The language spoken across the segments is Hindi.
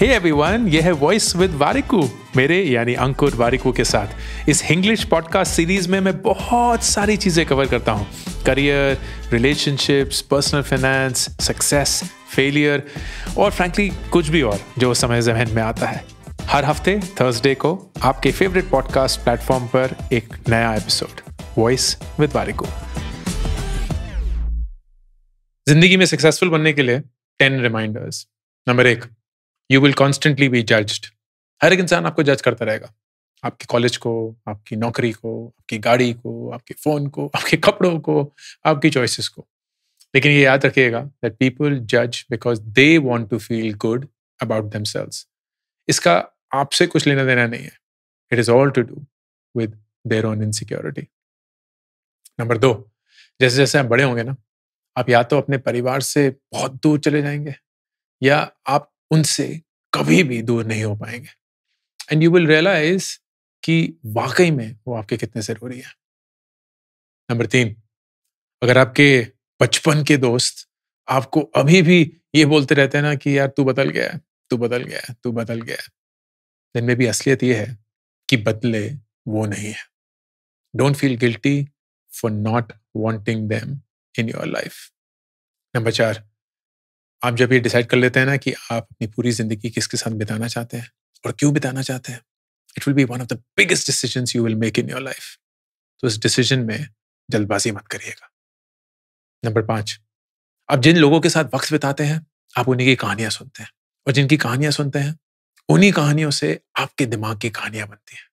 हे एवरीवन ये है वॉइस विद वारिकू मेरे यानी अंकुर वारिकू के साथ इस हिंग्लिश पॉडकास्ट सीरीज में मैं बहुत सारी चीज़ें कवर करता हूँ career relationships personal finance success failure और फ्रैंकली कुछ भी और जो समय जहन में आता है हर हफ्ते थर्सडे को आपके फेवरेट पॉडकास्ट प्लेटफॉर्म पर एक नया एपिसोड वॉइस विद वारिकू जिंदगी में सक्सेसफुल बनने के लिए टेन रिमाइंडर्स नंबर एक you will constantly be judged हर एक इंसान आपको जज करता रहेगा आपके कॉलेज को आपकी नौकरी को आपकी गाड़ी को आपके फ़ोन को आपके कपड़ों को आपकी चॉइसेस को लेकिन ये याद रखिएगा दैट पीपल जज because they want to feel good about them इसका आपसे कुछ लेना देना नहीं है it is all to do with their own insecurity number दो जैसे जैसे आप बड़े होंगे ना आप या तो अपने परिवार से बहुत दूर चले जाएंगे या आप उनसे कभी भी दूर नहीं हो पाएंगे एंड यू विल रियलाइज कि वाकई में वो आपके कितने ज़रूरी है नंबर तीन अगर आपके बचपन के दोस्त आपको अभी भी ये बोलते रहते हैं ना कि यार तू बदल गया तू बदल गया तू बदल गया है दिन में भी असलियत ये है कि बदले वो नहीं है don't feel guilty for not wanting them in your life number चार आप जब ये डिसाइड कर लेते हैं ना कि आप अपनी पूरी जिंदगी किसके साथ बिताना चाहते हैं और क्यों बिताना चाहते हैं it will be one of the biggest decision you will make in your life तो इस डिसीजन में जल्दबाजी मत करिएगा नंबर पाँच आप जिन लोगों के साथ वक्त बिताते हैं आप उन्हीं की कहानियां सुनते हैं और जिनकी कहानियां सुनते हैं उन्हीं कहानियों से आपके दिमाग की कहानियां बनती हैं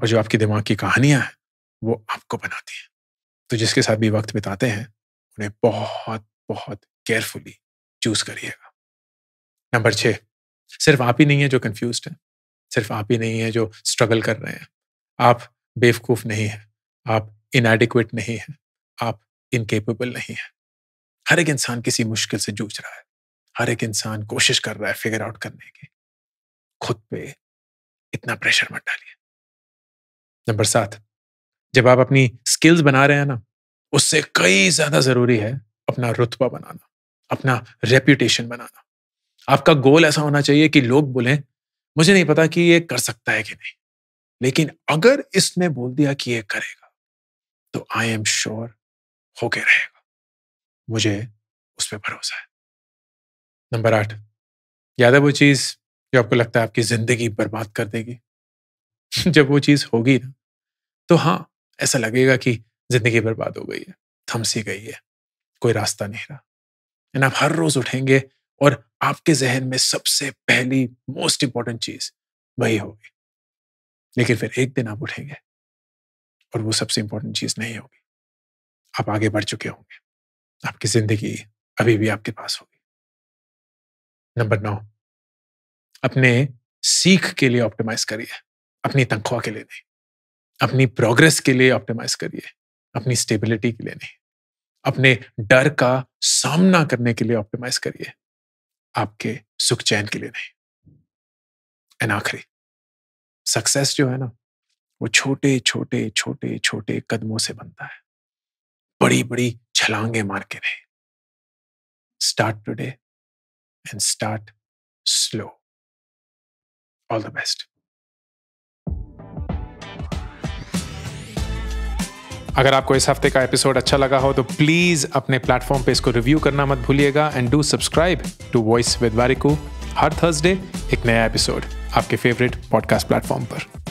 और जो आपके दिमाग की कहानियां हैं वो आपको बनाती हैं तो जिसके साथ भी वक्त बिताते हैं उन्हें बहुत बहुत केयरफुली चूज करिएगा नंबर छः सिर्फ आप ही नहीं है जो कन्फ्यूज है सिर्फ आप ही नहीं है जो स्ट्रगल कर रहे हैं आप बेवकूफ़ नहीं है आप इनएडिक्वेट नहीं है आप इनकेपेबल नहीं है हर एक इंसान किसी मुश्किल से जूझ रहा है हर एक इंसान कोशिश कर रहा है फिगर आउट करने की खुद पे इतना प्रेशर मत डालिए नंबर सात जब आप अपनी स्किल्स बना रहे हैं ना उससे कई ज्यादा जरूरी है अपना रुतबा बनाना अपना रेप्यूटेशन बनाना आपका गोल ऐसा होना चाहिए कि लोग बोलें मुझे नहीं पता कि ये कर सकता है कि नहीं लेकिन अगर इसने बोल दिया कि ये करेगा तो आई एम श्योर होके रहेगा मुझे उस पर भरोसा है नंबर आठ याद है वो चीज़ जो आपको लगता है आपकी ज़िंदगी बर्बाद कर देगी जब वो चीज़ होगी ना तो हाँ ऐसा लगेगा कि ज़िंदगी बर्बाद हो गई है थमसी गई है कोई रास्ता नहीं रहा एंड आप हर रोज उठेंगे और आपके जहन में सबसे पहली मोस्ट इंपॉर्टेंट चीज वही होगी लेकिन फिर एक दिन आप उठेंगे और वो सबसे इंपॉर्टेंट चीज नहीं होगी आप आगे बढ़ चुके होंगे आपकी जिंदगी अभी भी आपके पास होगी नंबर नौ अपने सीख के लिए ऑप्टिमाइज करिए अपनी तनख्वाह के लिए नहीं अपनी प्रोग्रेस के लिए ऑप्टिमाइज करिए अपनी स्टेबिलिटी के लिए नहीं अपने डर का सामना करने के लिए ऑप्टिमाइज करिए आपके सुख चैन के लिए नहीं एंड आखिरी सक्सेस जो है ना वो छोटे छोटे छोटे छोटे कदमों से बनता है बड़ी बड़ी छलांगे मार के नहीं start today and start slow all the best अगर आपको इस हफ्ते का एपिसोड अच्छा लगा हो तो प्लीज़ अपने प्लेटफॉर्म पे इसको रिव्यू करना मत भूलिएगा and do subscribe to voice with Warikoo हर थर्सडे एक नया एपिसोड आपके फेवरेट पॉडकास्ट प्लेटफॉर्म पर